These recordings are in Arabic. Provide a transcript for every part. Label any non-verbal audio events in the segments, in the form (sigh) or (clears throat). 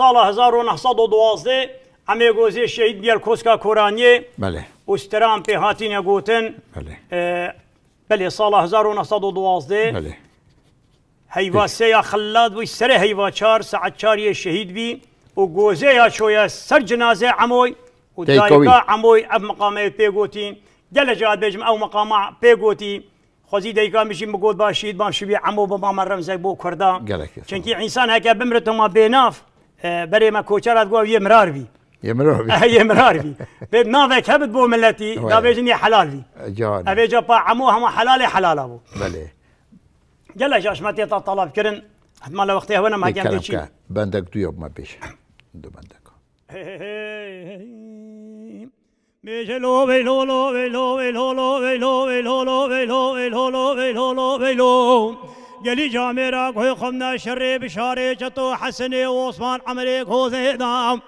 سال 1912 امه گوزی شهید بیل کورانی بله استرام پی هاتین گوتن بله بله سال 1912 بله هیوا سه خلاد بی سر هیوا چار ساعت چاری شهید بی و گوزه یا چویا سر جنازه عموی و دایکا عموی اب مقامه پی گوتین گل جاد بجم او مقام پی گوتی خوزی دیگه میشیم بگود شهید بام شبیه عمو بام رمزه بو کرده چون که انسان هکه ما بیناف بري ما كوچرات قوا يمرار بي يمرار بي يمرار (laughs) بي بيت نافك هبت بو ملتي دابيجني حلال بي جان ابي جا عمو هم حلال حلال ابو بلي جلا جاش ما تيتا طلب كرن حتى ما وقتها وانا ما كان شيء بندك تو يوب ما بيش دو بندك بيجلو بيلو لو بيلو بيلو لو بيلو بيلو لو بيلو بيلو لو گلی جامیرہ میرا خمنا خمن شرے بشارے چتو حسن و عثمان امرے گھوسے دام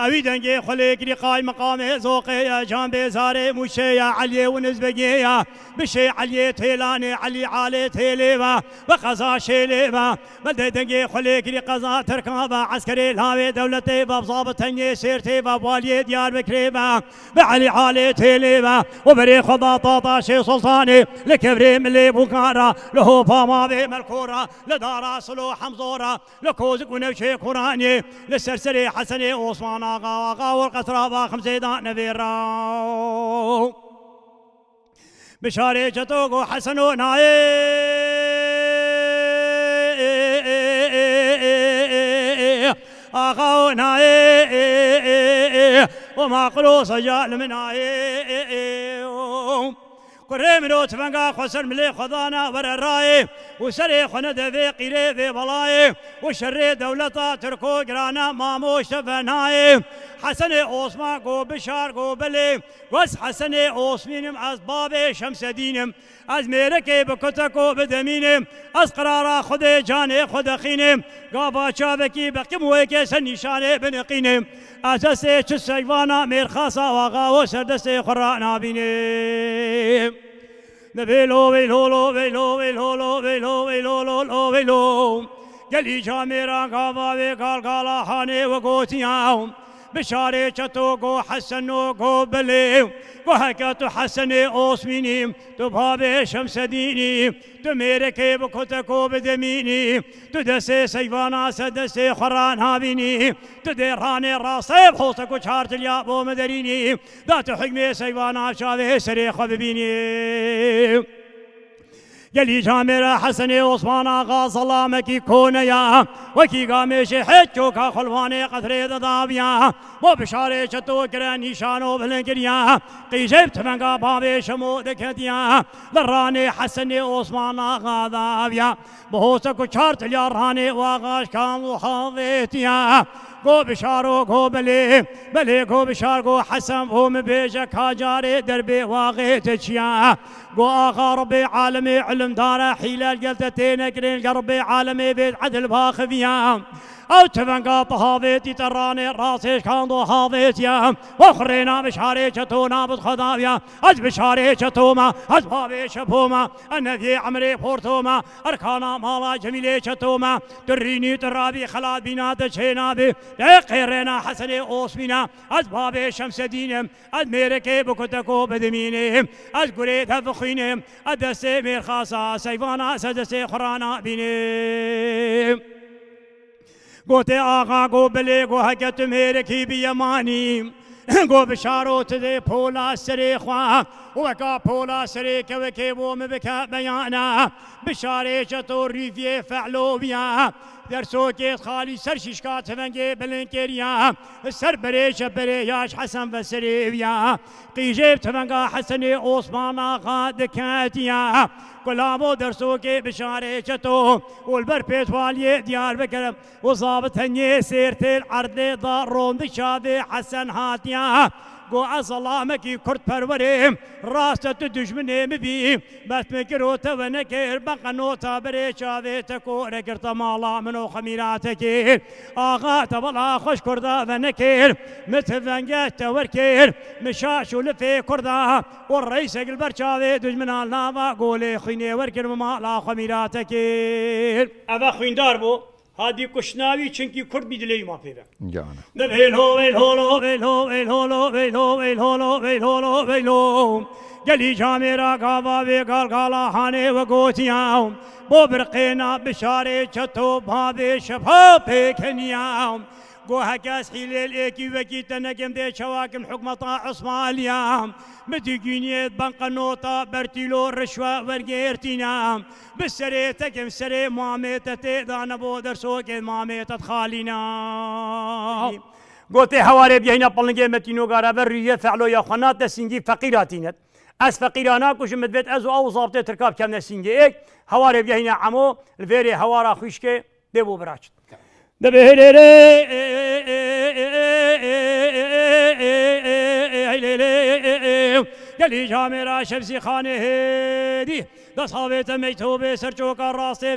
أبي دنجي خليك لقاي مقام زوقية جنب زاري مشية علي ونزبقية بشي علي تيلاني علي عالي تيليبا بخزا شيليبا بلدي دنجي خليك لقزا تركابا عسكري الهاوي دولتي بابصاب تنجي سيرتيبا بوالي ديار بكريبا بعلي عالي تيليبا وبري خضا طاطا شي سلطاني لكبري ملي بوكارا له فاما بي ملكورا لدارا سلو حمزورا لكوز ونوشي قراني لسرسري حسني وعثمان ناقا واقا والقترابا خمسيدا نبيرا بشاري جتوق وحسن وناي آقا وناي وما قلو سجال مناي كريم لو تفنقا خسر ملي خضانا ورا الراي وسري خند في قيري في بلاي وشري دولتا تركو جرانا مامو شفناي حسني اوسما قو بشار قو بلي وس حسني اوسمينم از بابي شمس دينم از میرکه به کتک و به از قرارا خود جان خود خینه گاوا چاوکی بقیم وی که سر نشانه بنقینم از دست چه سیوانا میرخاسا واغا و سر دست خرا نابینه نبیلو لو ویلو لو ویلو لو ویلو گلی جامیران گاوا وی گل گالا خانه و گوتیان بشاري چتوگو حسنو گو بلیو گو حکت حسن اوسمینیم تو بھاب شمس دینیم تو میرے کے بکتکو بدمینیم تو دسے سیوانا سدسے خران هابيني تو دیران راسیب خوستکو چارت لیابو مدرینیم دا تو حکم سیوانا شاوه سری خببینیم گلی جامرا حسن عثمان آقا سلام کی کون یا وکی گامش حچو کا خلوان قطر دداویا مو بشار چتو کرا نشان و بلن گریا قیجب تمنگا باب شمو دکتیا لران حسن عثمان آقا داویا بہو سکو چارت لیاران واغاش کام و حاضیتیا گو بشارو گو بلی بلی گو بشار گو حسن فوم بيجك هاجاري دربي واغيت تشيا گو آقا ربي عالمي علم داره حيلال قلتتين اقرين ربي عالمي بيت عدل باخفيا او تفنقا هذيتي تراني راسي شكاندو هذيت يا واخرينا بشاري شتونا بخذاويا از بشاري شتوما از بابي شبوما انا في عمري فورتوما اركانا مالا جميلي شتوما تريني ترابي خلا بنا تشينا بي لقيرنا حسني اوسمنا از بابي شمس دينم از ميركي بكتكو بدمينهم از قريت هفخينهم ادسي مير خاصا سيفانا سدسي خرانا بينهم قلت آقا قو بلي قو هكت ميركي بيماني گو بشارو تده پولا سری خواه وکا پولا سری که وکی بوم بکا بیانا بشاری چطور ریفی فعلو بیا در سوکت سر ششکا تفنگی بلنکریا سر بری شبری حسن و سریویا قیجیب حسن عثمان آقا دکاتیا كلامو درسو کے بشارے والبر پیت والی دیار بکر وظابت هنی سیر دار روند شاد حسن هاتیا گو ظلامه کی کرد پروری راست تو دشمنی مبی بس مکرو تو نکر بقنو تا بری چاوی تکو رگرت مالا منو خمیرات کی آقا تبلا خوش کرده و نکر متفنگه تور کر مشاش و لفی و رئیس قلبر چاوی دشمنان ناوا گولی خینه ورکر مالا خمیرات کر اوه خویندار بو آدی کچھ نہ چنکی جلو وے لہولو وی لو جلی شام راگا باوے گال گالا خانے گوشیا بو برقینا نا بچارے چتو باوے شفا پے قوها هكاس حليل ايكي وكي تنقم دي شواكم حكم طاع عصماليا متجينيت بنق نوطة برتيلو رشوة ورقيرتينا تكم مسري معميتة تيدان بودر سوك معميتة خالينا قوتي حواري بيهنا بلنجي متينو غارة برية فعلو يا خنات سنجي فقيراتينت از فقیرانا کوش مدبت از او ضابطه ترکاب کم نسینگه ایک هواره بیهین عمو الویری هوارا خوشکه ببو براچت دبهره گلی جام را شمسی خانه هدی دست هاویت مجتوب سرچوک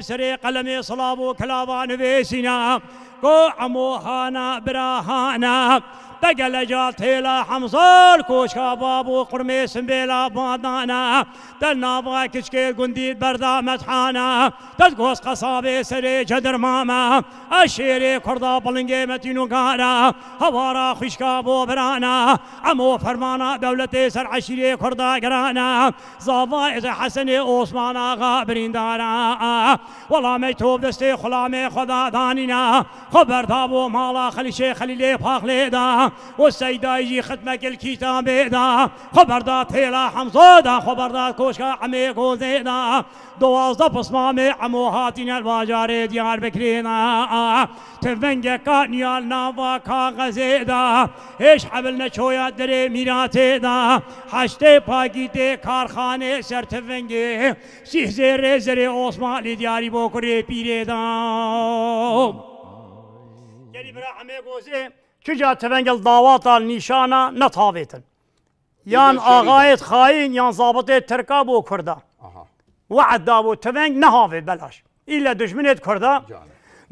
سری قلم صلاب کلاوان ویسینا کو عموهانا براهانا دقل جالتي حمزار حمصول بابو شباب وقرميس بلا بادانا دلنا باكشكي قندي بردا متحانا تذكوس قصابي سري جدر ماما الشيري كردا بلنجي متينو قارا هوارا بو برانا عمو فرمانا دولتي سر عشيري كردا قرانا زفائز حسني عثمانا غابرين دارا والله ميتوب دستي خلامي خدا دانينا خبر دابو مالا خلي خليلي فاخلي دا و سیدای ختم کل کیتا میدا خبردار تیلا حمزادا خبردار کوشک همه گوزینا دوازده می عموهاتی نیل واجاری دیار بکرینا تفنگ کانیال ناوا کاغذی دا ایش حبل نچویا در میراتی دا حشت پاگیت کارخانه سر تفنگ سیه زیر زیر عثمانی دیاری بکری پیری دا گری یعنی برا همه گوزینا چجا تفنگل داوات دا نشانا نتاویتن یان آقایت خائن یان ضابط ترکابو کرده کردا وعد دابو تفنگ نهاوی بلاش ایلا دشمنت کردا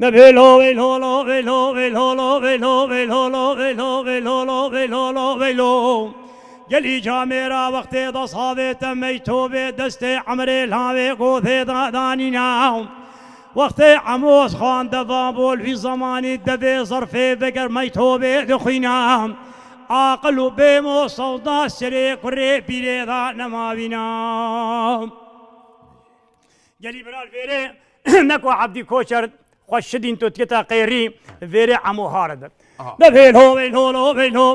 نه ویل هو ویل هو لو ویل هو ویل هو لو ویل هو ویل لو ویل هو ویل لو ویل لو ویل هو گلی جامیرا وقتی دست هایت دست عمری لایق و دانی نام وقتی عموز خان دوام بول فی زمانی دوی ظرفی بگر میتوبه دخوینام عاقل و سري و صودا سری کری پیره دا نماوینام جلی برال فیره (clears throat) نکو عبدی کوچر تو تکتا قیری فیره عمو هاردر ويلو ويلو ويلو ويلو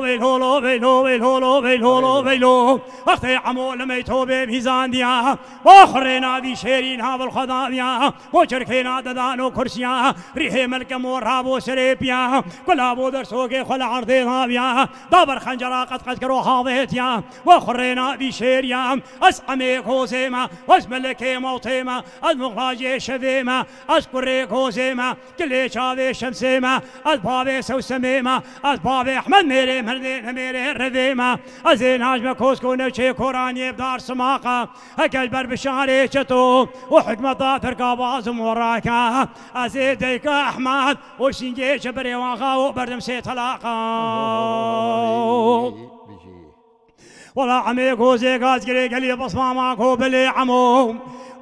ويلو ويلو ويلو ويلو وقتی عمول میتو به میزان دیا آخر نادی شیرین ها بالخدا دیا و چرخی ناددان و کرسیا ریه ملک مور ها و سری پیا کلا و در سوگ خل عرض ها بیا دابر خنجرا قد قد کرو حاضت یا و آخر نادی شیریا از قمی کوزما از ملک موتما از مغراج شدما از کره کوزما کلی چاوی شمسما از پاوی سوسمی ما سليمة أسباب أحمد میره مردین میرے ہردے ما از این حجم کوز کنه چه قرآن یه دار سماقا هکل بر بشاری چتو و حکمت داتر قاباز مراکا از این دیک احمد و شنگی چبری واقا و بردم سی طلاقا ولا عميك وزيك ازقريك اللي بصمامك وبلي عمو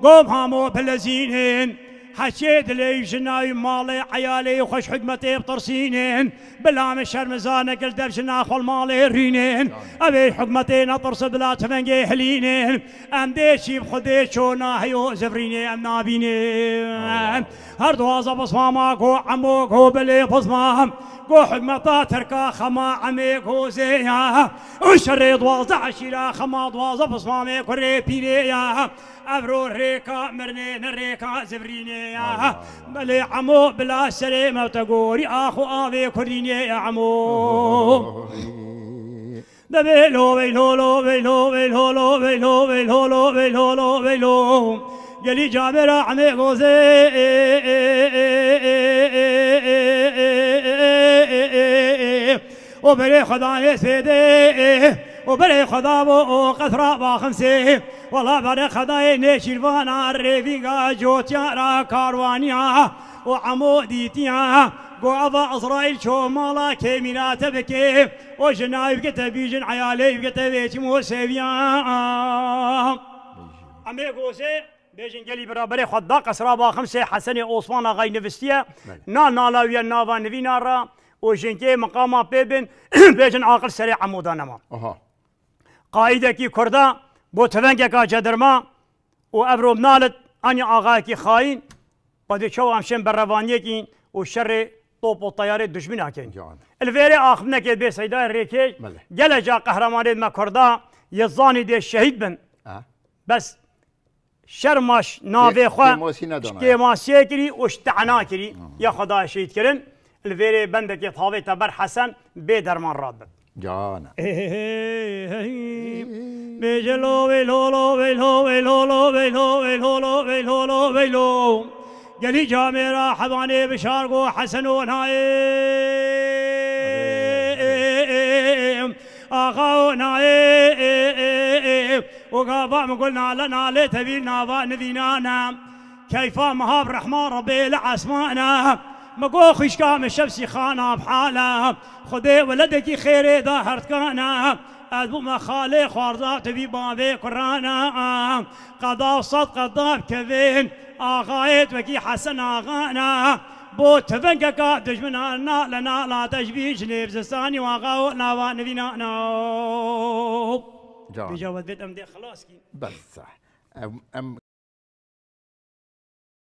قوم هامو بلزينين حكيت لي جناي مالي عيالي وخش حكمتي بطرسينين بلا مش هرمزانة قلت بجنا خل مالي رينين أبي حكمتي نطرس بلا تفنجي حلينين أم ديشي بخديش وناهي وزفريني أم نابينين هر دوازة بصمامك وعموك وبلي بصمام قو حكمتا تركا خما عميك وزيها وشري دوازة عشيرا خما دوازة بصمامك وريبيني أبرو ريكا مرني نريكا زبريني بلي عمو بلا سليمة وتقوري أخو أبي كريني يا عمو بيلو بيلو لو بيلو بيلو لو بيلو بيلو لو بيلو لو بيلو قالي جابر عمي غوزي وبري خدا يسيدي وبري خدا بو قثرة با خمسي والا بر خدای نشیروان رویگا جوتیارا کاروانیا و عمو دیتیا قوة إسرائيل شو مالا كيمينات بكي وجنايب كتبيجن عيالي كتبيت موسيبيا أمي قوسي بيجن جلي خود دا قصرا با خمسه حسن عثمان غاي نفستيا نا نالا ويا نافا نفينا و وجنكي مقاما بيبن بيجن عاقل سريع عمودانما. ما قايدة كردا تفنگ کا جدرما و ابرو نالت ئەنی ئاغاەکی خاین بە بر روانی بەڕەوانیەکی و شر توپ و تەیارێت دژمن ناکەین آخم نکید به سەیدای ڕێکێک بله. گەلە جا قەهرەمانێت ما کردا یزانی شرماش شهید بن بەس کری و شتعنا کری یا خدا شهید کردن لێرێ بندکی تاوێتە بەر تبر حسن درمان راد. جانا جلي جامرة حضاني بشارقو حسن ونايم آقا ونايم وقابا مقولنا لنا لتبينا ظا نذينانا كيف مهاب رحمن ربي لعسمانا مگو خوشکام شمسی خانه بحاله خدا ولدکی خیره دا هرتکانه از بو مخاله خواردات بی بابه کرانه قضا صد قضا بکوین آغایت وکی حسن آغانه بۆ تەڤەنگەکە دژمناننا لە ناڵا دەژبی ژلێرزستانی واغا و ناوانەوینانەوەێت ئەم دێ خلاصکی بەسە ئەم